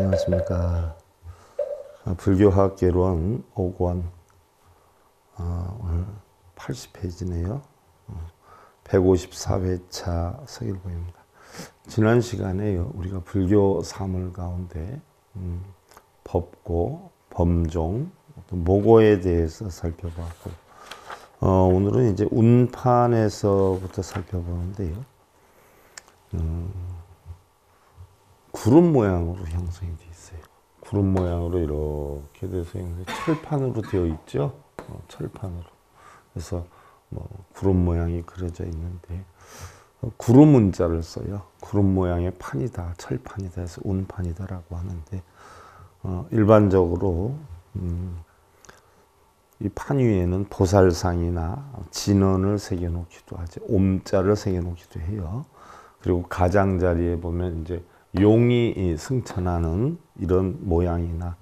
안녕하십니까. 아, 불교학개론 옥원 아, 오늘 80페이지네요. 154회차 어, 서일보입니다. 지난 시간에 우리가 불교 사물 가운데 음, 법고, 범종, 모고에 대해서 살펴봤고 어, 오늘은 이제 운판에서부터 살펴보는데요. 음, 구름 모양으로 형성이 되어 있어요. 구름 모양으로 이렇게 돼서 철판으로 되어 있죠. 어, 철판으로. 그래서 뭐 구름 모양이 그려져 있는데 어, 구름 문자를 써요. 구름 모양의 판이다, 철판이다 해서 운판이다라고 하는데 어, 일반적으로 음, 이판 위에는 보살상이나 진언을 새겨놓기도 하죠. 옴자를 새겨놓기도 해요. 그리고 가장자리에 보면 이제 용이 승천하는 이런 모양이나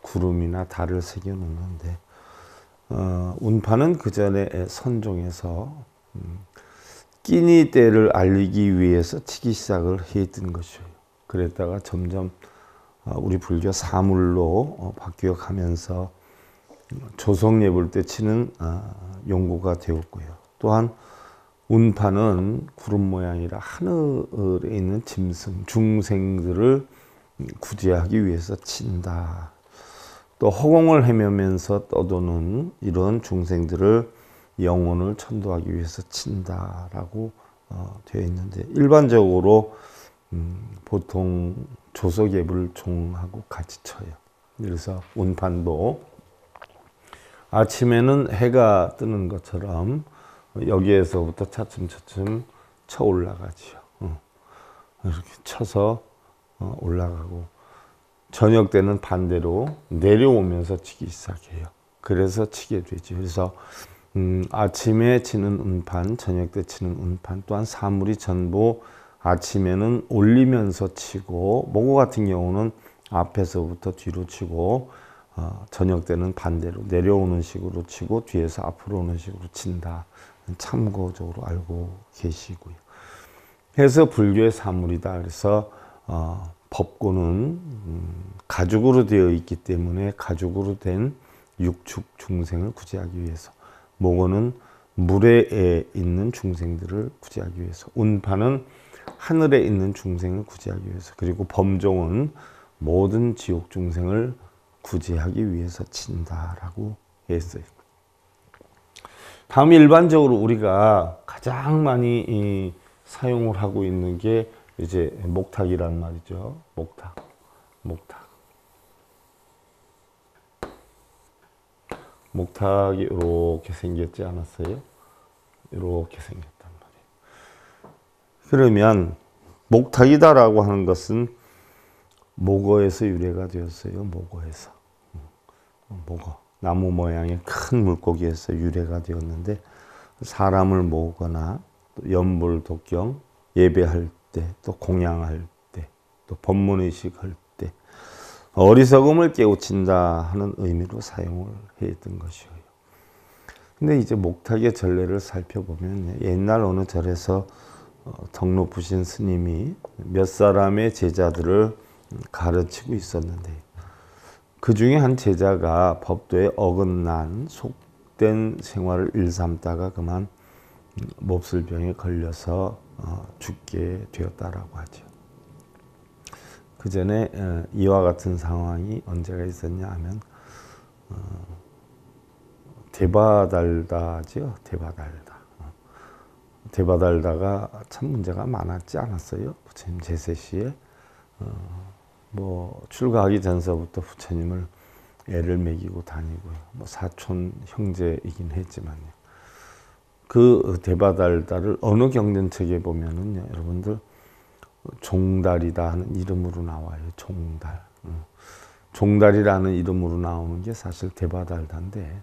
구름이나 달을 새겨 놓는데 어, 운파는 그 전에 선종에서 음, 끼니 때를 알리기 위해서 치기 시작을 했던 것이에요. 그랬다가 점점 어, 우리 불교 사물로 어, 바뀌어 가면서 조성 예불 때 치는 아, 용구가 되었고요. 또한 운파는 구름 모양이라 하늘에 있는 짐승, 중생들을 구제하기 위해서 친다. 또 허공을 헤매면서 떠도는 이런 중생들을 영혼을 천도하기 위해서 친다라고 어, 되어 있는데 일반적으로 음, 보통 조석 예불 종하고 같이 쳐요. 그래서 운판도 아침에는 해가 뜨는 것처럼 여기에서부터 차츰차츰 쳐 올라가지요. 이렇게 쳐서 어, 올라가고 저녁 때는 반대로 내려오면서 치기 시작해요. 그래서 치게 되죠. 그래서 음, 아침에 치는 운판, 저녁 때 치는 운판 또한 사물이 전부 아침에는 올리면서 치고 모고 같은 경우는 앞에서부터 뒤로 치고 어, 저녁 때는 반대로 내려오는 식으로 치고 뒤에서 앞으로 오는 식으로 친다. 참고적으로 알고 계시고요. 그서 불교의 사물이다. 그래서 어, 법고는 음, 가죽으로 되어 있기 때문에 가죽으로 된 육축 중생을 구제하기 위해서 모고는 물에 있는 중생들을 구제하기 위해서 운파는 하늘에 있는 중생을 구제하기 위해서 그리고 범종은 모든 지옥 중생을 구제하기 위해서 친다라고 했어요. 다음 일반적으로 우리가 가장 많이 사용을 하고 있는 게 이제 목탁이란 말이죠. 목탁. 목탁. 목탁이 이렇게 생겼지 않았어요? 이렇게 생겼단 말이에요. 그러면 목탁이다라고 하는 것은 목어에서 유래가 되었어요. 목어에서. 음, 목어. 나무 모양의 큰 물고기에서 유래가 되었는데 사람을 모으거나 연불 독경 예배할 때 또 공양할 때 또 법문의식할 때 어리석음을 깨우친다 하는 의미로 사용을 했던 것이요. 근데 이제 목탁의 전례를 살펴보면 옛날 어느 절에서 어, 덕 높으신 스님이 몇 사람의 제자들을 가르치고 있었는데 그 중에 한 제자가 법도에 어긋난 속된 생활을 일삼다가 그만 몹쓸 병에 걸려서 어, 죽게 되었다라고 하죠. 그 전에 어, 이와 같은 상황이 언제가 있었냐 하면 어, 대바달다지 대바달다. 대바달다가 참 문제가 많았지 않았어요. 부처님 제세 시에 뭐 출가하기 전서부터 부처님을 애를 먹이고 다니고뭐 사촌 형제이긴 했지만요. 그 대바달다를 어느 경전책에 보면은요, 여러분들 종달이다 하는 이름으로 나와요. 종달. 종달이라는 이름으로 나오는 게 사실 대바달다인데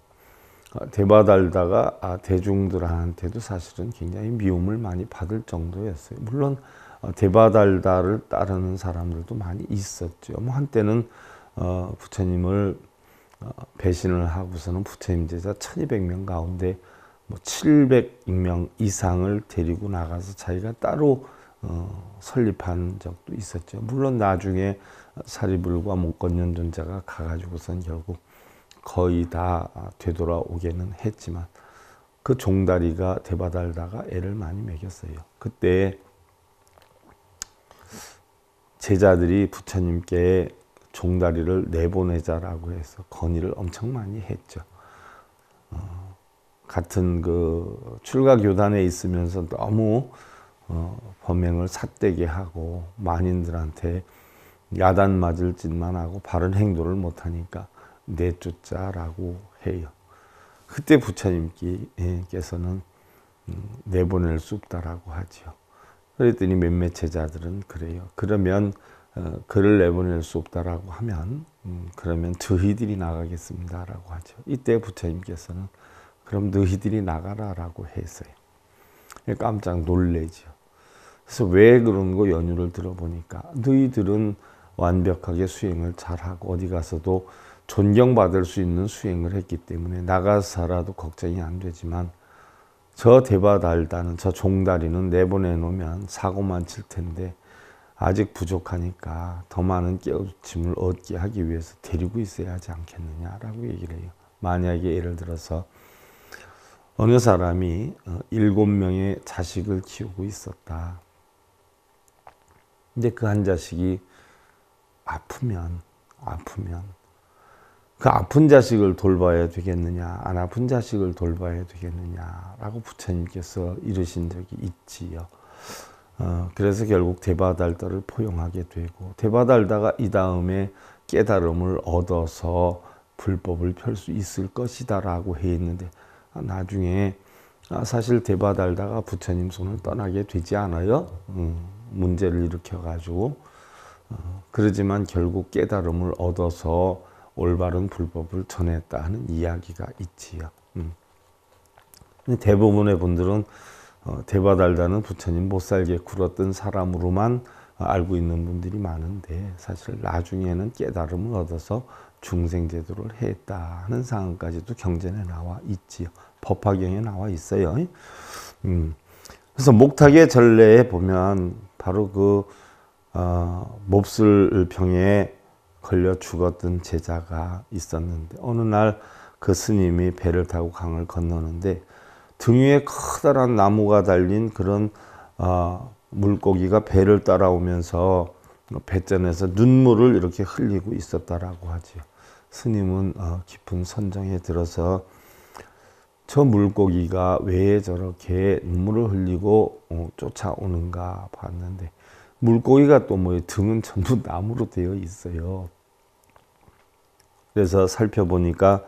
아, 대바달다가 아, 대중들한테도 사실은 굉장히 미움을 많이 받을 정도였어요. 물론 어, 대바달다를 따르는 사람들도 많이 있었죠. 뭐 한때는 어, 부처님을 어, 배신을 하고서는 부처님 제자 1200명 가운데 뭐 700명 이상을 데리고 나가서 자기가 따로 어, 설립한 적도 있었죠. 물론 나중에 사리불과 목건년 전자가 가가지고선 결국 거의 다 되돌아오게는 했지만 그 종다리가 대바달다가 애를 많이 먹였어요. 그때 제자들이 부처님께 종다리를 내보내자라고 해서 건의를 엄청 많이 했죠. 어, 같은 그 출가 교단에 있으면서 너무 어, 범행을 삿대게 하고 만인들한테 야단 맞을 짓만 하고 바른 행동을 못하니까 내쫓자라고 해요. 그때 부처님께서는 예, 음, 내보낼 수 없다라고 하지 그랬더니 몇몇 제자들은 그래요. 그러면 어, 글을 내보낼 수 없다라고 하면 음, 그러면 너희들이 나가겠습니다라고 하죠. 이때 부처님께서는 그럼 너희들이 나가라라고 했어요. 예, 깜짝 놀래죠. 그래서 왜 그런고 연유를 들어보니까 너희들은 완벽하게 수행을 잘하고 어디 가서도 존경받을 수 있는 수행을 했기 때문에 나가서라도 걱정이 안 되지만 저 대바달다는 저 종다리는 내보내 놓으면 사고만 칠 텐데 아직 부족하니까 더 많은 깨우침을 얻게 하기 위해서 데리고 있어야 하지 않겠느냐라고 얘기를 해요. 만약에 예를 들어서 어느 사람이 어, 일곱 명의 자식을 키우고 있었다. 근데 그 한 자식이 아프면 아프면 그 아픈 자식을 돌봐야 되겠느냐 안 아픈 자식을 돌봐야 되겠느냐라고 부처님께서 이르신 적이 있지요. 어, 그래서 결국 대바달다를 포용하게 되고 대바달다가 이 다음에 깨달음을 얻어서 불법을 펼 수 있을 것이다 라고 해 있는데 아, 나중에 아, 사실 대바달다가 부처님 손을 떠나게 되지 않아요. 음, 문제를 일으켜 가지고 어, 그러지만 결국 깨달음을 얻어서 올바른 불법을 전했다 하는 이야기가 있지요. 음. 대부분의 분들은 어, 대바달다는 부처님 못살게 굴었던 사람으로만 어, 알고 있는 분들이 많은데 사실 나중에는 깨달음을 얻어서 중생제도를 했다 하는 상황까지도 경전에 나와 있지요. 법화경에 나와 있어요. 음. 그래서 목탁의 전례에 보면 바로 그 어, 몹쓸 병에 걸려 죽었던 제자가 있었는데 어느 날 그 스님이 배를 타고 강을 건너는데 등 위에 커다란 나무가 달린 그런 어, 물고기가 배를 따라오면서 배전에서 눈물을 이렇게 흘리고 있었다라고 하죠 스님은 어, 깊은 선정에 들어서 저 물고기가 왜 저렇게 눈물을 흘리고 어, 쫓아오는가 봤는데 물고기가 또뭐 등은 전부 나무로 되어 있어요. 그래서 살펴보니까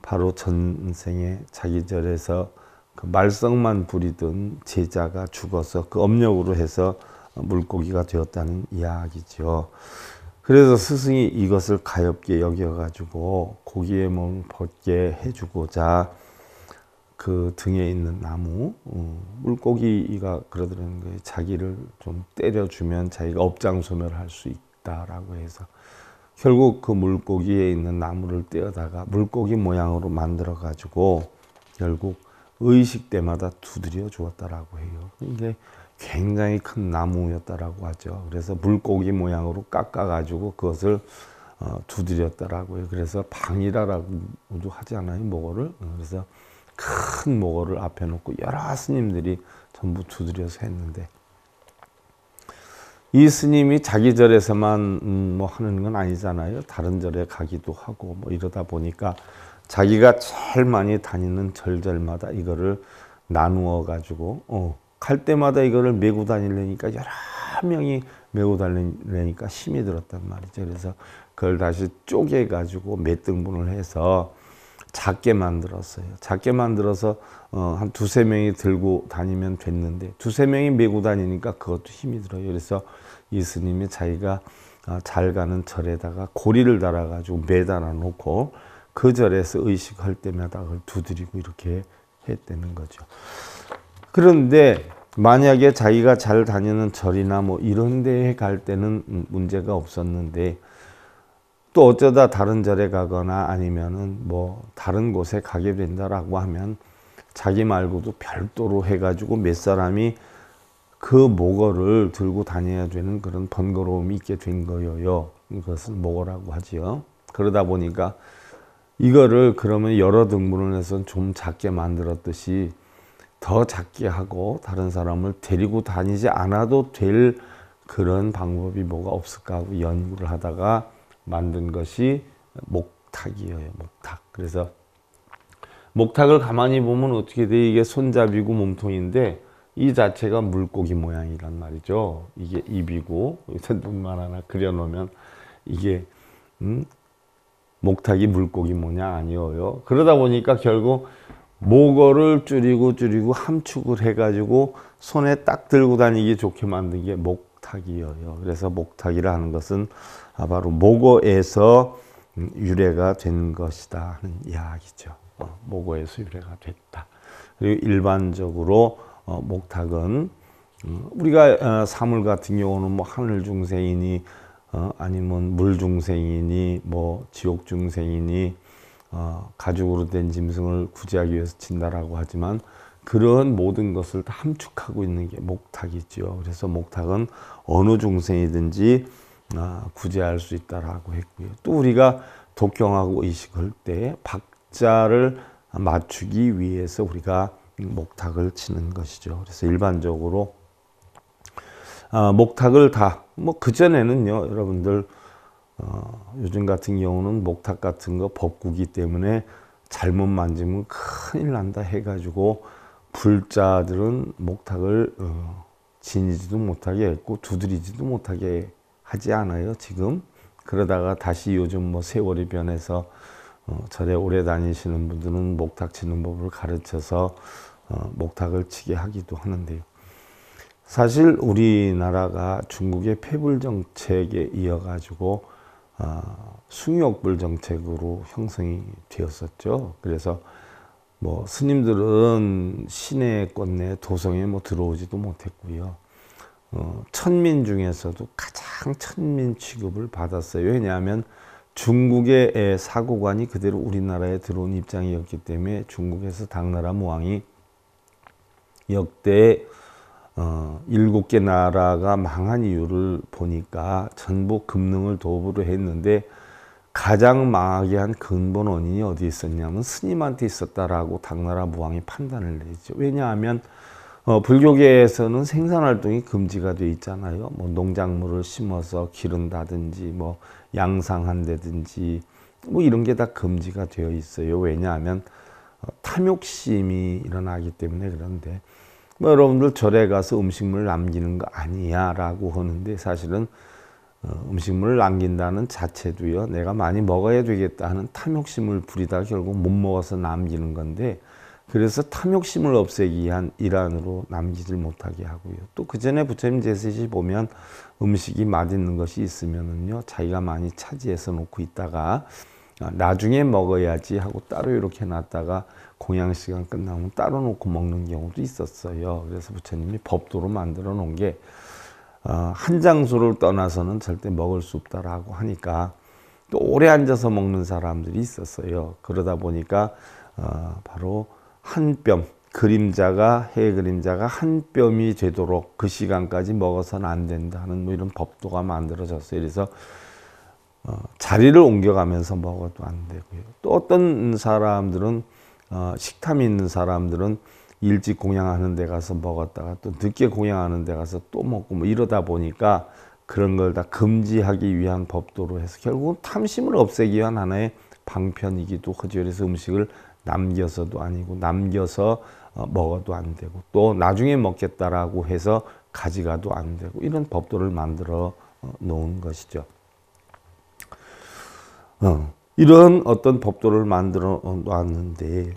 바로 전생에 자기절에서 그 말썽만 부리던 제자가 죽어서 그 업력으로 해서 물고기가 되었다는 이야기죠. 그래서 스승이 이것을 가엽게 여겨가지고 고기의 몸 벗게 해주고자 그 등에 있는 나무 어, 물고기가 그러더라는 거예요. 자기를 좀 때려주면 자기가 업장소멸 할수 있다라고 해서 결국 그 물고기에 있는 나무를 떼어다가 물고기 모양으로 만들어 가지고 결국 의식 때마다 두드려 주었다라고 해요. 이게 굉장히 큰 나무였다라고 하죠. 그래서 물고기 모양으로 깎아 가지고 그것을 어, 두드렸다라고 해요. 그래서 방이라라고도 하지 않아요, 모를 그래서 큰모거를 앞에 놓고 여러 스님들이 전부 두드려서 했는데 이 스님이 자기 절에서만 음뭐 하는 건 아니잖아요. 다른 절에 가기도 하고 뭐 이러다 보니까 자기가 제일 많이 다니는 절절마다 이거를 나누어 가지고 어, 갈 때마다 이거를 메고 다니려니까 여러 명이 메고 다니려니까 힘이 들었단 말이죠. 그래서 그걸 다시 쪼개 가지고 몇 등분을 해서 작게 만들었어요. 작게 만들어서 어, 한 두 세 명이 들고 다니면 됐는데 두세 명이 메고 다니니까 그것도 힘이 들어요. 그래서 예수님이 자기가 아, 잘 가는 절에다가 고리를 달아가지고 매달아 놓고 그 절에서 의식할 때마다 그걸 두드리고 이렇게 했다는 거죠. 그런데 만약에 자기가 잘 다니는 절이나 뭐 이런 데에 갈 때는 음, 문제가 없었는데 또 어쩌다 다른 절에 가거나 아니면은 뭐 다른 곳에 가게 된다라고 하면 자기 말고도 별도로 해가지고 몇 사람이 그 모거를 들고 다녀야 되는 그런 번거로움이 있게 된 거예요. 이것을 모거라고 하지요. 그러다 보니까 이거를 그러면 여러 등분을 해서 좀 작게 만들었듯이 더 작게 하고 다른 사람을 데리고 다니지 않아도 될 그런 방법이 뭐가 없을까 하고 연구를 하다가 만든 것이 목탁이에요. 목탁. 그래서 목탁을 가만히 보면 어떻게 돼? 이게 손잡이고 몸통인데 이 자체가 물고기 모양이란 말이죠. 이게 입이고 여기서 눈만 하나 그려놓으면 이게 음? 목탁이 물고기 모양 아니어요. 그러다 보니까 결국 모거를 줄이고 줄이고 함축을 해가지고 손에 딱 들고 다니기 좋게 만든 게 목탁이에요. 그래서 목탁이라 는 것은 아, 바로 모고에서 유래가 된 것이다 하는 이야기죠. 어, 모고에서 유래가 됐다. 그리고 일반적으로 어, 목탁은 음, 우리가 어, 사물 같은 경우는 뭐 하늘 중생이니 아니면 물 중생이니 뭐 지옥 중생이니 가죽으로 된 짐승을 구제하기 위해서 진다라고 하지만 그런 모든 것을 다 함축하고 있는 게 목탁이죠. 그래서 목탁은 어느 중생이든지 아, 구제할 수 있다라고 했고요. 또 우리가 독경하고 의식할 때 박자를 맞추기 위해서 우리가 목탁을 치는 것이죠. 그래서 일반적으로 아, 목탁을 다 뭐 그전에는요 여러분들 어, 요즘 같은 경우는 목탁 같은 거 법구기 때문에 잘못 만지면 큰일 난다 해가지고 불자들은 목탁을 어, 지니지도 못하게 했고 두드리지도 못하게 하지 않아요 지금 그러다가 다시 요즘 뭐 세월이 변해서 어, 절에 오래 다니시는 분들은 목탁 치는 법을 가르쳐서 어, 목탁을 치게 하기도 하는데요. 사실 우리나라가 중국의 폐불 정책에 이어가지고 어, 숭욕불 정책으로 형성이 되었었죠. 그래서 뭐 스님들은 시내 건내 도성에 뭐 들어오지도 못했고요. 어, 천민 중에서도 가장 천민 취급을 받았어요. 왜냐하면 중국의 사고관이 그대로 우리나라에 들어온 입장이었기 때문에 중국에서 당나라 무왕이 역대 어, 7개 나라가 망한 이유를 보니까 전부 금능을 도부로 했는데 가장 망하게 한 근본 원인이 어디 있었냐면 스님한테 있었다라고 당나라 무왕이 판단을 내죠. 왜냐하면 어, 불교계에서는 생산 활동이 금지가 돼 있잖아요. 뭐 농작물을 심어서 기른다든지 뭐 양상한다든지 뭐 이런 게 다 금지가 되어 있어요. 왜냐하면 어, 탐욕심이 일어나기 때문에 그런데 뭐 여러분들 절에 가서 음식물 남기는 거 아니야라고 하는데 사실은 어, 음식물을 남긴다는 자체도요. 내가 많이 먹어야 되겠다 하는 탐욕심을 부리다 결국 못 먹어서 남기는 건데 그래서 탐욕심을 없애기 위한 일환으로 남기질 못하게 하고요. 또 그 전에 부처님 제세시 보면 음식이 맛있는 것이 있으면은요, 자기가 많이 차지해서 놓고 있다가 아, 나중에 먹어야지 하고 따로 이렇게 놨다가 공양 시간 끝나면 따로 놓고 먹는 경우도 있었어요. 그래서 부처님이 법도로 만들어 놓은 게, 아, 한 장소를 떠나서는 절대 먹을 수 없다라고 하니까 또 오래 앉아서 먹는 사람들이 있었어요. 그러다 보니까, 아, 바로 한 뼘, 그림자가 해 그림자가 한 뼘이 되도록 그 시간까지 먹어서는 안 된다는 뭐 이런 법도가 만들어졌어요. 그래서 어, 자리를 옮겨가면서 먹어도 안 되고요. 또 어떤 사람들은 어, 식탐이 있는 사람들은 일찍 공양하는 데 가서 먹었다가 또 늦게 공양하는 데 가서 또 먹고 뭐 이러다 보니까 그런 걸 다 금지하기 위한 법도로 해서 결국은 탐심을 없애기 위한 하나의 방편이기도 하죠. 그래서 음식을 남겨서도 아니고 남겨서 어, 먹어도 안 되고 또 나중에 먹겠다라고 해서 가져가도안 되고 이런 법도를 만들어 어, 놓은 것이죠. 어, 이런 어떤 법도를 만들어 놨는데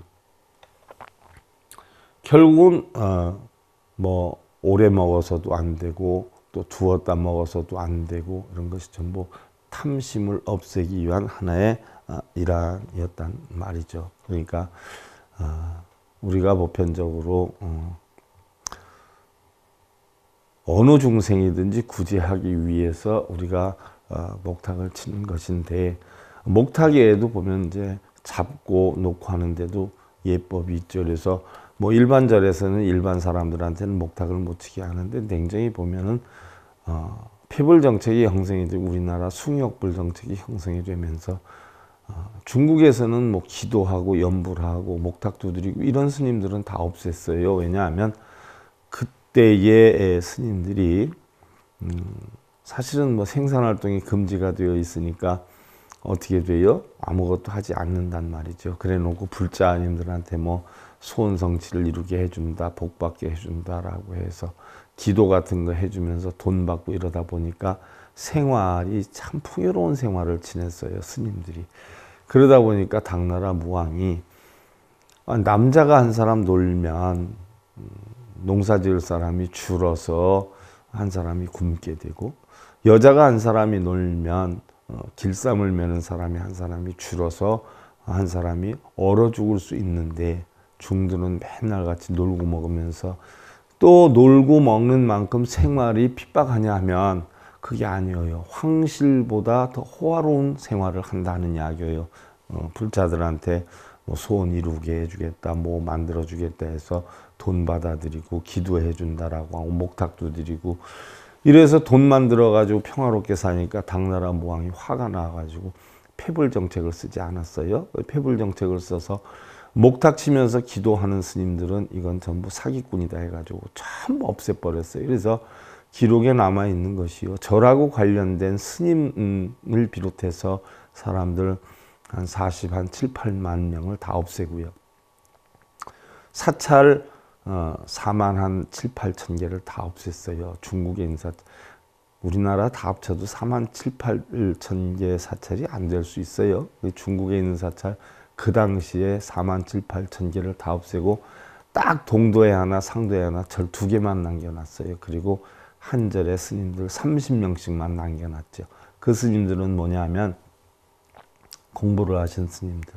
결국은 뭐 오래 먹어서도 안 되고 또 두었다 먹어서도 안 되고 이런 것이 전부 탐심을 없애기 위한 하나의 이란이었단 아, 말이죠. 그러니까 아, 우리가 보편적으로 어, 어느 중생이든지 구제하기 위해서 우리가 어, 목탁을 치는 것인데 목탁에도 보면 이제 잡고 놓고 하는데도 예법이 있죠. 그래서 뭐 일반 절에서는 일반 사람들한테는 목탁을 못 치게 하는데 냉정히 보면은 어, 피불 정책이 형성이 되고 우리나라 숭역불 정책이 형성이 되면서 중국에서는 뭐 기도하고 염불하고 목탁 두드리고 이런 스님들은 다 없앴어요. 왜냐하면 그때의 스님들이 음 사실은 뭐 생산 활동이 금지가 되어 있으니까 어떻게 돼요? 아무것도 하지 않는단 말이죠. 그래 놓고 불자님들한테 뭐 소원 성취를 이루게 해준다, 복 받게 해준다라고 해서 기도 같은 거 해주면서 돈 받고 이러다 보니까 생활이 참 풍요로운 생활을 지냈어요. 스님들이. 그러다 보니까 당나라 무왕이 아, 남자가 한 사람 놀면 음, 농사 지을 사람이 줄어서 한 사람이 굶게 되고 여자가 한 사람이 놀면 어, 길쌈을 매는 사람이 한 사람이 줄어서 한 사람이 얼어 죽을 수 있는데 중들은 맨날 같이 놀고 먹으면서 또 놀고 먹는 만큼 생활이 핍박하냐 하면 그게 아니에요. 황실보다 더 호화로운 생활을 한다는 이야기예요. 어, 불자들한테 뭐 소원 이루게 해주겠다, 뭐 만들어주겠다 해서 돈 받아들이고 기도해준다라고 하고 목탁도 드리고 이래서 돈 만들어가지고 평화롭게 사니까 당나라 모왕이 화가 나가지고 패불 정책을 쓰지 않았어요. 패불 정책을 써서 목탁 치면서 기도하는 스님들은 이건 전부 사기꾼이다 해가지고 전 없애버렸어요. 그래서 기록에 남아 있는 것이요. 절하고 관련된 스님을 비롯해서 사람들 한 40, 한 7, 8만 명을 다 없애고요. 사찰 4만 어, 한 7, 8천 개를 다 없앴어요. 중국의 인사 우리나라 다 합쳐도 4만 7, 8천 개 사찰이 안 될 수 있어요. 중국에 있는 사찰 그 당시에 4만 7, 8천 개를 다 없애고 딱 동도에 하나 상도에 하나 절 두 개만 남겨놨어요. 그리고 한 절에 스님들 30명씩만 남겨놨죠. 그 스님들은 뭐냐 하면 공부를 하신 스님들.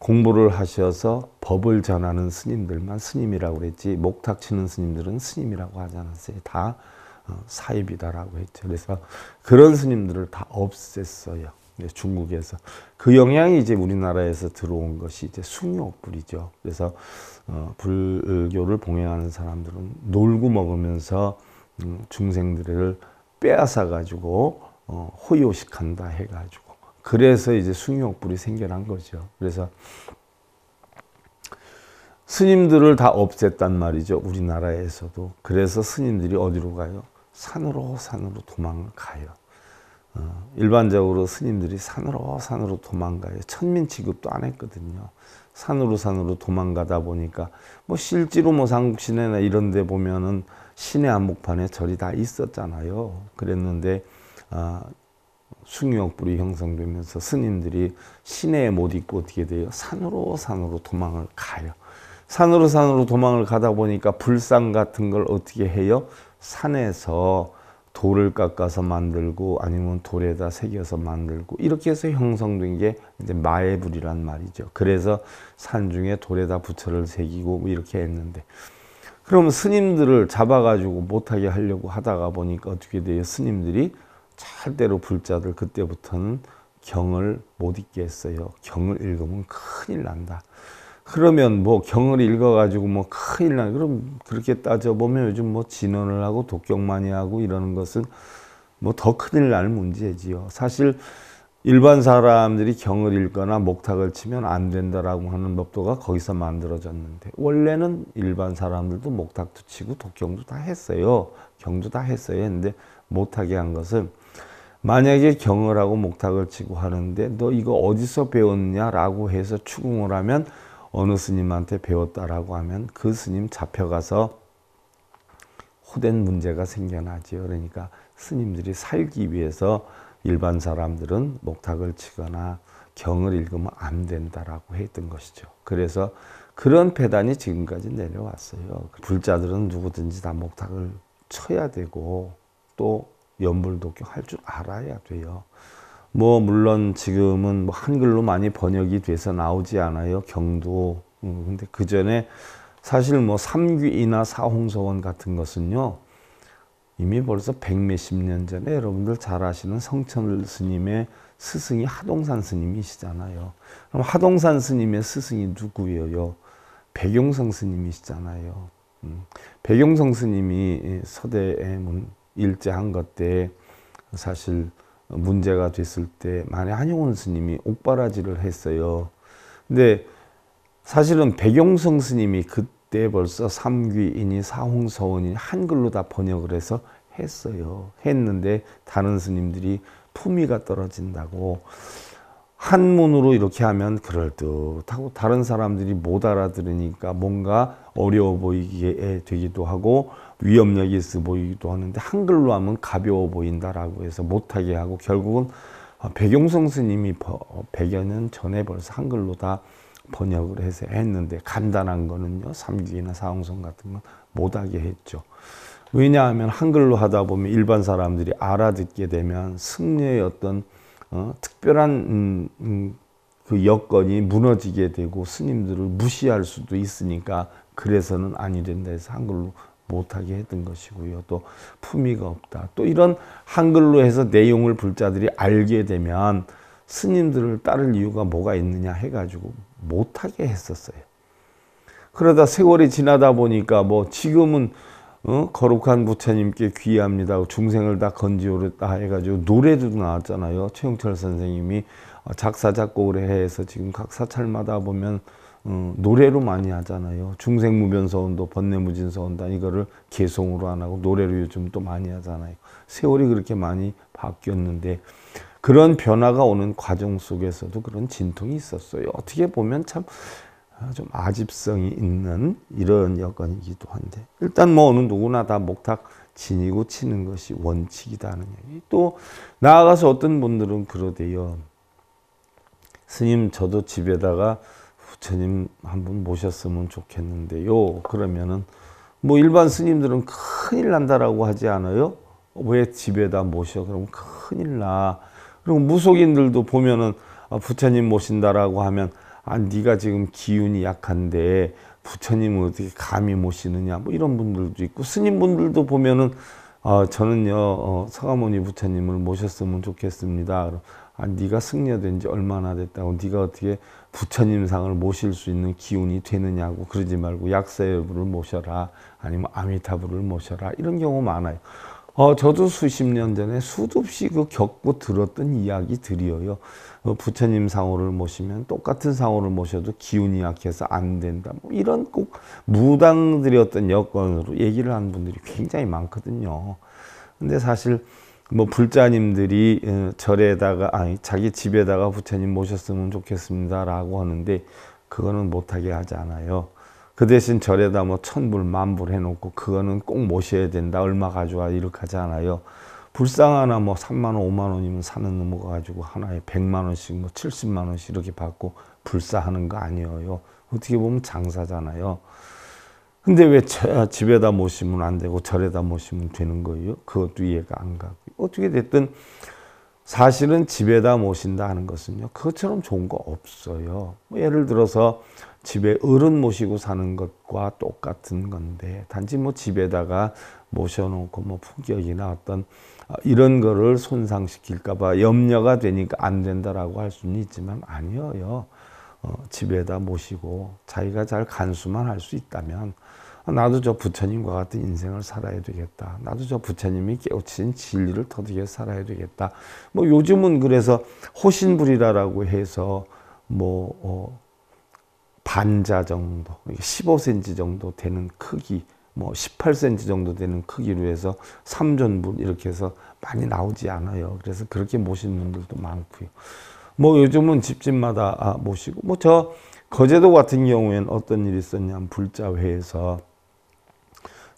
공부를 하셔서 법을 전하는 스님들만 스님이라고 그랬지 목탁 치는 스님들은 스님이라고 하지 않았어요. 다 어, 사입이다라고 했죠. 그래서 그런 스님들을 다 없앴어요. 중국에서 그 영향이 이제 우리나라에서 들어온 것이 이제 숭요불이죠. 그래서 어, 불교를 봉행하는 사람들은 놀고 먹으면서 음, 중생들을 빼앗아 가지고 어, 호요식한다 해가지고 그래서 이제 숭욕불이 생겨난 거죠. 그래서 스님들을 다 없앴단 말이죠. 우리나라에서도. 그래서 스님들이 어디로 가요? 산으로 산으로 도망가요. 어, 일반적으로 스님들이 산으로 산으로 도망가요. 천민 취급도 안 했거든요. 산으로 산으로 도망가다 보니까 뭐 실제로 뭐 삼국 시내나 이런 데 보면은 신의 한복판에 절이 다 있었잖아요. 그랬는데 아, 숭유역불이 형성되면서 스님들이 신내에못 있고 어떻게 돼요? 산으로 산으로 도망을 가요. 산으로 산으로 도망을 가다 보니까 불상 같은 걸 어떻게 해요? 산에서 돌을 깎아서 만들고 아니면 돌에다 새겨서 만들고 이렇게 해서 형성된 게 이제 마애불이란 말이죠. 그래서 산 중에 돌에다 부처를 새기고 뭐 이렇게 했는데 그럼 스님들을 잡아가지고 못하게 하려고 하다가 보니까 어떻게 돼요? 스님들이 절대로 불자들 그때부터는 경을 못 읽게 했어요. 경을 읽으면 큰일 난다. 그러면 뭐 경을 읽어가지고 뭐 큰일 나. 그럼 그렇게 따져보면 요즘 뭐 진언을 하고 독경 많이 하고 이러는 것은 뭐 더 큰일 날 문제지요. 사실 일반 사람들이 경을 읽거나 목탁을 치면 안 된다라고 하는 법도가 거기서 만들어졌는데 원래는 일반 사람들도 목탁도 치고 독경도 다 했어요. 경도 다 했어요. 했데 못하게 한 것은 만약에 경을 하고 목탁을 치고 하는데 너 이거 어디서 배웠냐라고 해서 추궁을 하면 어느 스님한테 배웠다라고 하면 그 스님 잡혀가서 호된 문제가 생겨나지요. 그러니까 스님들이 살기 위해서 일반 사람들은 목탁을 치거나 경을 읽으면 안 된다라고 했던 것이죠. 그래서 그런 배단이 지금까지 내려왔어요. 불자들은 누구든지 다 목탁을 쳐야 되고 또 연불독경 할줄 알아야 돼요. 뭐 물론 지금은 뭐 한글로 많이 번역이 돼서 나오지 않아요. 경도. 음, 근데 그 전에 사실 뭐 삼귀이나 사홍서원 같은 것은요. 이미 벌써 백 몇십 년 전에 여러분들 잘 아시는 성천 스님의 스승이 하동산 스님이시잖아요. 그럼 하동산 스님의 스승이 누구예요? 백용성 스님이시잖아요. 음, 백용성 스님이 서대에 일제한 것 때 사실 문제가 됐을 때 만에 한용운 스님이 옥바라지를 했어요. 근데 사실은 백용성 스님이 그 그때 벌써 삼귀인이 사홍서원이 한글로 다 번역을 해서 했어요. 했는데 다른 스님들이 품위가 떨어진다고 한문으로 이렇게 하면 그럴듯하고 다른 사람들이 못 알아들으니까 뭔가 어려워 보이게 되기도 하고 위협력이 있어 보이기도 하는데 한글로 하면 가벼워 보인다라고 해서 못하게 하고 결국은 아, 백용성 스님이 100여 년 전에 벌써 한글로 다 번역을 해서 했는데 간단한 거는요 삼기나 사홍성 같은 건 못하게 했죠. 왜냐하면 한글로 하다 보면 일반 사람들이 알아듣게 되면 승려의 어떤 어, 특별한 음, 음, 그 여건이 무너지게 되고 스님들을 무시할 수도 있으니까 그래서는 아니 된다 해서 한글로 못하게 했던 것이고요. 또 품위가 없다. 또 이런 한글로 해서 내용을 불자들이 알게 되면 스님들을 따를 이유가 뭐가 있느냐 해가지고 못하게 했었어요. 그러다 세월이 지나다 보니까 뭐 지금은 어? 거룩한 부처님께 귀합니다 중생을 다 건지오르다 해가지고 노래도 나왔잖아요. 최용철 선생님이 작사 작곡을 해서 지금 각 사찰마다 보면 어, 노래로 많이 하잖아요. 중생무변서원도 번뇌무진서원단 이거를 개성으로 안 하고 노래로 요즘 또 많이 하잖아요. 세월이 그렇게 많이 바뀌었는데 그런 변화가 오는 과정 속에서도 그런 진통이 있었어요. 어떻게 보면 참좀 아, 아집성이 있는 이런 여건이기도 한데 일단 뭐 어느 누구나 다 목탁 지니고 치는 것이 원칙이다는 얘기. 또 나아가서 어떤 분들은 그러대요. 스님 저도 집에다가 부처님 한번 모셨으면 좋겠는데요. 그러면은 뭐 일반 스님들은 큰일 난다라고 하지 않아요? 왜 집에다 모셔? 그럼 큰일 나. 그리고 무속인들도 보면은 아, 부처님 모신다라고 하면 아 네가 지금 기운이 약한데 부처님을 어떻게 감히 모시느냐 뭐 이런 분들도 있고 스님분들도 보면은 어, 저는요 어, 서가모니 부처님을 모셨으면 좋겠습니다. 아, 네가 승려된 지 얼마나 됐다고 네가 어떻게 부처님상을 모실 수 있는 기운이 되느냐고 그러지 말고 약사여부를 모셔라 아니면 아미타불을 모셔라 이런 경우 많아요. 어, 저도 수십 년 전에 수없이 도그 겪고 들었던 이야기들이에요. 어, 부처님 상호를 모시면 똑같은 상호를 모셔도 기운이 약해서 안 된다. 뭐 이런 꼭 무당들이었던 여건으로 얘기를 하는 분들이 굉장히 많거든요. 근데 사실 뭐 불자님들이 어, 절에다가 아니 자기 집에다가 부처님 모셨으면 좋겠습니다라고 하는데 그거는 못하게 하지 않아요. 그 대신 절에다 뭐 천불 만불 해놓고 그거는 꼭 모셔야 된다 얼마 가져와 이렇게 하잖아요 불쌍 하나 뭐 3만원 5만원이면 사는 놈 가지고 하나에 100만원씩 뭐 70만원씩 이렇게 받고 불사하는 거 아니에요 어떻게 보면 장사잖아요 근데 왜 집에다 모시면 안 되고 절에다 모시면 되는 거예요 그것도 이해가 안 가고 어떻게 됐든 사실은 집에다 모신다 하는 것은요 그것처럼 좋은 거 없어요 뭐 예를 들어서 집에 어른 모시고 사는 것과 똑같은 건데 단지 뭐 집에다가 모셔놓고 뭐 품격이나 어떤 아, 이런 거를 손상시킬까봐 염려가 되니까 안 된다라고 할 수는 있지만 아니에요. 어, 집에다 모시고 자기가 잘 간수만 할 수 있다면 아, 나도 저 부처님과 같은 인생을 살아야 되겠다. 나도 저 부처님이 깨우친 진리를 터득해 살아야 되겠다. 뭐 요즘은 그래서 호신불이라라고 해서 뭐 어, 반자 정도 15cm 정도 되는 크기 뭐 18cm 정도 되는 크기로 해서 3전분 이렇게 해서 많이 나오지 않아요 그래서 그렇게 모시는 분들도 많고요 뭐 요즘은 집집마다 아, 모시고 뭐 저 거제도 같은 경우에는 어떤 일이 있었냐면 불자회에서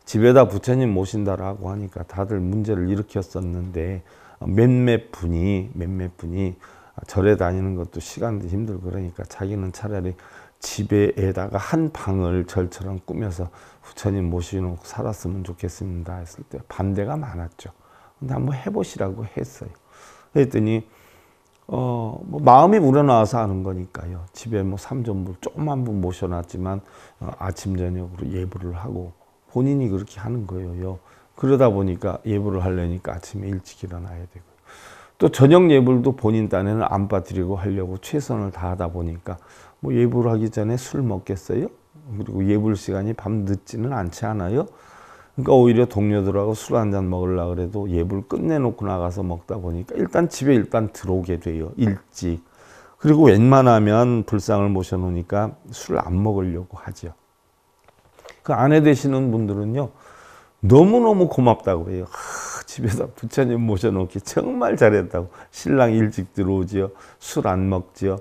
집에다 부처님 모신다라고 하니까 다들 문제를 일으켰었는데 어, 몇몇 분이 몇몇 분이 절에 다니는 것도 시간도 힘들고 그러니까 자기는 차라리 집에에다가 한 방을 절처럼 꾸며서 부처님 모시고 살았으면 좋겠습니다 했을 때 반대가 많았죠. 근데 한번 해보시라고 했어요. 그랬더니 어, 뭐 마음이 우러나와서 하는 거니까요. 집에 뭐 삼전부 조그만 분 모셔놨지만 어, 아침 저녁으로 예불을 하고 본인이 그렇게 하는 거예요. 그러다 보니까 예불을 하려니까 아침에 일찍 일어나야 되고 또 저녁 예불도 본인 딴에는 안 빠뜨리고 하려고 최선을 다하다 보니까 뭐 예불 하기 전에 술 먹겠어요? 그리고 예불 시간이 밤 늦지는 않지 않아요? 그러니까 오히려 동료들하고 술한잔 먹을라 그래도 예불 끝내놓고 나가서 먹다 보니까 일단 집에 일단 들어오게 돼요. 일찍. 그리고 웬만하면 불상을 모셔놓으니까 술 안 먹으려고 하죠. 그 아내 되시는 분들은요. 너무너무 고맙다고 해요. 아, 집에서 부처님 모셔놓기 정말 잘했다고. 신랑 일찍 들어오지요. 술 안 먹지요.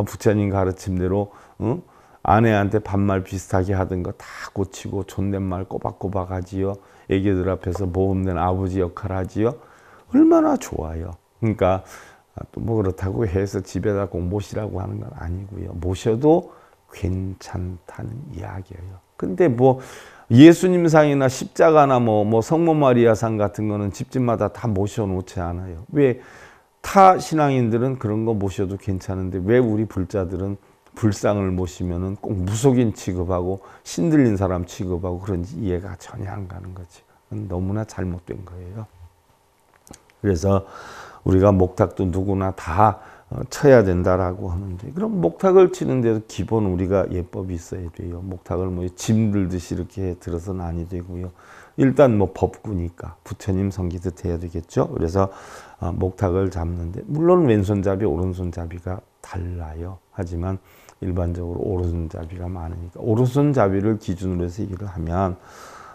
어, 부처님 가르침대로 응? 아내한테 반말 비슷하게 하던 거 다 고치고 존댓말 꼬박꼬박 하지요. 애기들 앞에서 모범된 아버지 역할 하지요. 얼마나 좋아요. 그러니까 아, 또뭐 그렇다고 해서 집에다 꼭 모시라고 하는 건 아니고요. 모셔도 괜찮다는 이야기예요. 근데 뭐 예수님상이나 십자가나 뭐, 뭐 성모 마리아상 같은 거는 집집마다 다 모셔놓지 않아요. 왜? 타 신앙인들은 그런 거 모셔도 괜찮은데 왜 우리 불자들은 불상을 모시면꼭 무속인 취급하고 신들린 사람 취급하고 그런지 이해가 전혀 안 가는 거지. 너무나 잘못된 거예요. 그래서 우리가 목탁도 누구나 다 어, 쳐야 된다라고 하는데 그럼 목탁을 치는데도 기본 우리가 예법이 있어야 돼요. 목탁을 뭐짐 들듯이 이렇게 들어서는 아니 되고요. 일단 뭐 법구니까 부처님 섬기듯 해야 되겠죠. 그래서 아, 목탁을 잡는데 물론 왼손잡이 오른손잡이가 달라요. 하지만 일반적으로 오른손잡이가 많으니까 오른손잡이를 기준으로 해서 얘기를 하면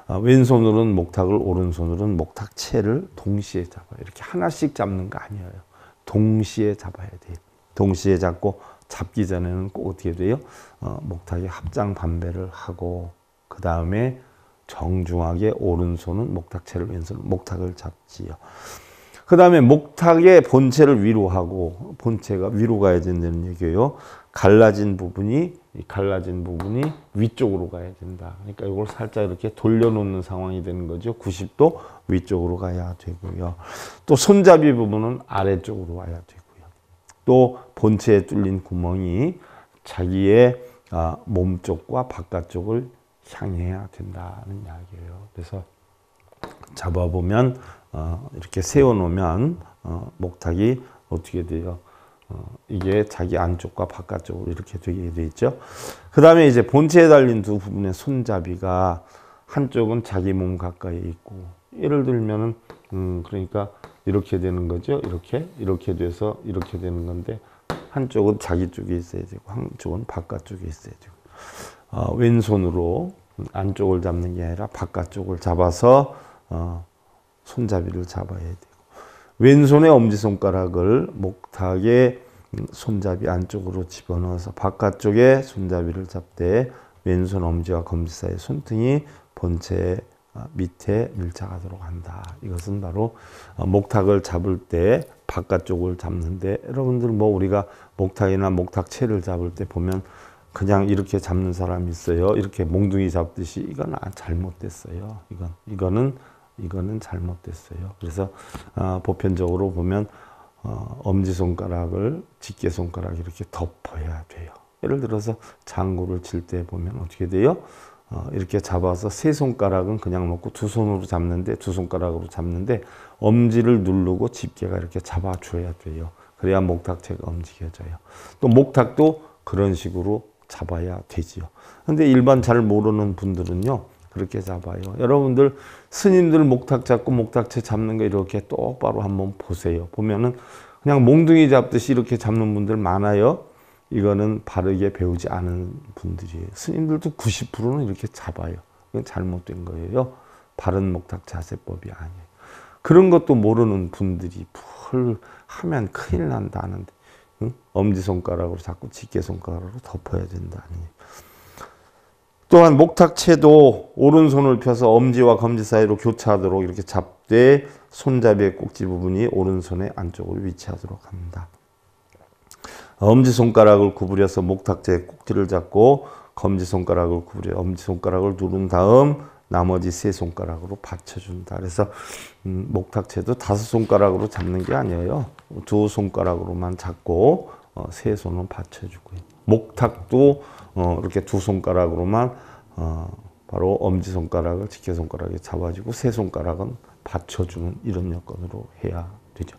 아, 왼손으로는 목탁을 오른손으로는 목탁체를 동시에 잡아요. 이렇게 하나씩 잡는 거 아니에요. 동시에 잡아야 돼요. 동시에 잡고 잡기 전에는 꼭 어떻게 돼요? 어, 목탁이 합장 반배를 하고 그 다음에 정중하게 오른손은 목탁체를 왼손 목탁을 잡지요. 그 다음에 목탁의 본체를 위로하고 본체가 위로 가야 된다는 얘기예요. 갈라진 부분이 갈라진 부분이 위쪽으로 가야 된다. 그러니까 이걸 살짝 이렇게 돌려놓는 상황이 되는 거죠. 90도 위쪽으로 가야 되고요. 또 손잡이 부분은 아래쪽으로 와야 되고요. 또 본체에 뚫린 구멍이 자기의 아, 몸 쪽과 바깥쪽을 향해야 된다는 이야기예요. 그래서 잡아보면 어, 이렇게 세워놓으면 어, 목탁이 어떻게 돼요? 어, 이게 자기 안쪽과 바깥쪽으로 이렇게 되게 돼 있죠. 그 다음에 이제 본체에 달린 두 부분의 손잡이가 한쪽은 자기 몸 가까이 있고 예를 들면음 그러니까 이렇게 되는 거죠. 이렇게 이렇게 돼서 이렇게 되는 건데 한쪽은 자기 쪽에 있어야 되고 한쪽은 바깥쪽에 있어야 되고 어 왼손으로 안쪽을 잡는 게 아니라 바깥쪽을 잡아서 어 손잡이를 잡아야 되고 왼손의 엄지손가락을 목탁의 손잡이 안쪽으로 집어넣어서 바깥쪽에 손잡이를 잡되 왼손 엄지와 검지 사이 손등이 본체 아, 밑에 밀착하도록 한다. 이것은 바로 어, 목탁을 잡을 때 바깥쪽을 잡는데 여러분들 뭐 우리가 목탁이나 목탁체를 잡을 때 보면 그냥 이렇게 잡는 사람이 있어요. 이렇게 몽둥이 잡듯이 이건 아, 잘못됐어요. 이건 이거는 이거는 잘못됐어요. 그래서 어, 보편적으로 보면 어, 엄지손가락을 집게손가락 이렇게 덮어야 돼요. 예를 들어서 장구를 칠 때 보면 어떻게 돼요? 어, 이렇게 잡아서 세 손가락은 그냥 놓고 두 손으로 잡는데 두 손가락으로 잡는데 엄지를 누르고 집게가 이렇게 잡아줘야 돼요. 그래야 목탁체가 움직여져요. 또 목탁도 그런 식으로 잡아야 되지요. 근데 일반 잘 모르는 분들은요. 그렇게 잡아요. 여러분들 스님들 목탁 잡고 목탁채 잡는 거 이렇게 똑바로 한번 보세요. 보면은 그냥 몽둥이 잡듯이 이렇게 잡는 분들 많아요. 이거는 바르게 배우지 않은 분들이에요. 스님들도 90%는 이렇게 잡아요. 이건 잘못된 거예요. 바른 목탁 자세법이 아니에요. 그런 것도 모르는 분들이 풀 하면 큰일 난다 는데 응? 엄지손가락으로 자꾸 집게손가락으로 덮어야 된다 아니에요. 또한 목탁체도 오른손을 펴서 엄지와 검지 사이로 교차하도록 이렇게 잡되 손잡이의 꼭지 부분이 오른손의 안쪽으로 위치하도록 합니다. 엄지손가락을 구부려서 목탁체의 꼭지를 잡고 검지손가락을 구부려 엄지손가락을 누른 다음 나머지 세 손가락으로 받쳐준다. 그래서 음, 목탁체도 다섯 손가락으로 잡는 게 아니에요. 두 손가락으로만 잡고 어, 세 손은 받쳐주고요. 목탁도 어, 이렇게 두 손가락으로만 어, 바로 엄지 손가락을 지켜 손가락에 잡아주고 세 손가락은 받쳐주는 이런 여건으로 해야 되죠.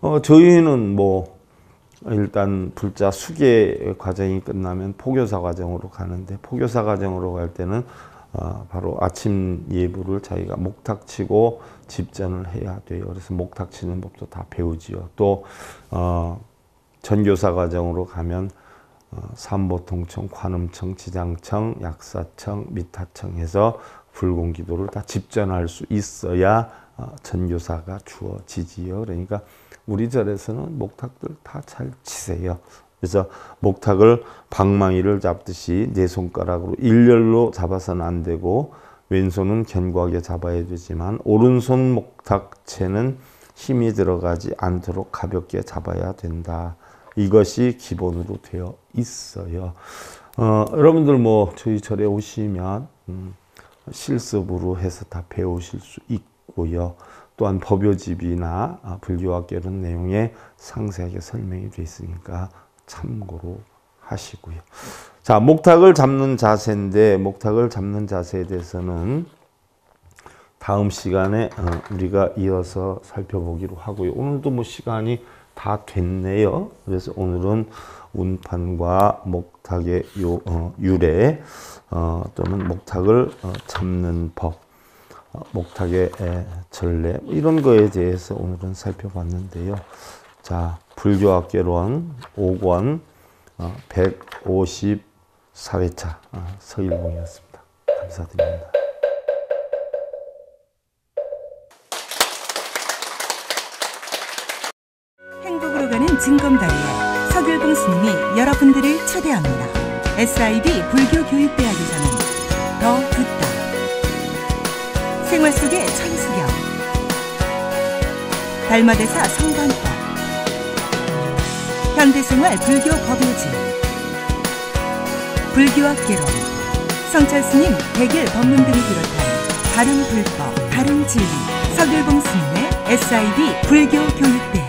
어, 저희는 뭐 일단 불자 수계 과정이 끝나면 포교사 과정으로 가는데 포교사 과정으로 갈 때는 어, 바로 아침 예불을 자기가 목탁치고 집전을 해야 돼요. 그래서 목탁치는 법도 다 배우지요. 또 어, 전교사 과정으로 가면 산보통청 어, 관음청, 지장청, 약사청, 미타청 해서 불공기도를 다 집전할 수 있어야 어, 전교사가 주어지지요. 그러니까 우리 절에서는 목탁들 다 잘 치세요. 그래서 목탁을 방망이를 잡듯이 네 손가락으로 일렬로 잡아서는 안 되고 왼손은 견고하게 잡아야 되지만 오른손 목탁체는 힘이 들어가지 않도록 가볍게 잡아야 된다. 이것이 기본으로 되어 있어요. 어, 여러분들 뭐 저희 절에 오시면 음, 실습으로 해서 다 배우실 수 있고요. 또한 법요집이나 아, 불교학교 이 내용에 상세하게 설명이 되어 있으니까 참고로 하시고요. 자, 목탁을 잡는 자세인데 목탁을 잡는 자세에 대해서는 다음 시간에 어, 우리가 이어서 살펴보기로 하고요. 오늘도 뭐 시간이 다 됐네요. 그래서 오늘은 운판과 목탁의 요, 어, 유래 어, 또는 목탁을 어, 잡는 법 어, 목탁의 에, 전례 뭐 이런 거에 대해서 오늘은 살펴봤는데요. 자 불교학개론 5권 어, 154회차 어, 서일봉이었습니다. 감사드립니다. 증검다리에 서글봉 스님이 여러분들을 초대합니다. SIB 불교교육대학이 전한 더 듣다. 생활 속의 천수경. 달마대사 성관법. 현대생활 불교 법요지. 불교학개론. 성찰 스님 백일 법문 등을 비롯한 다른 불법, 다른 진리. 서글봉 스님의 SIB 불교교육대학.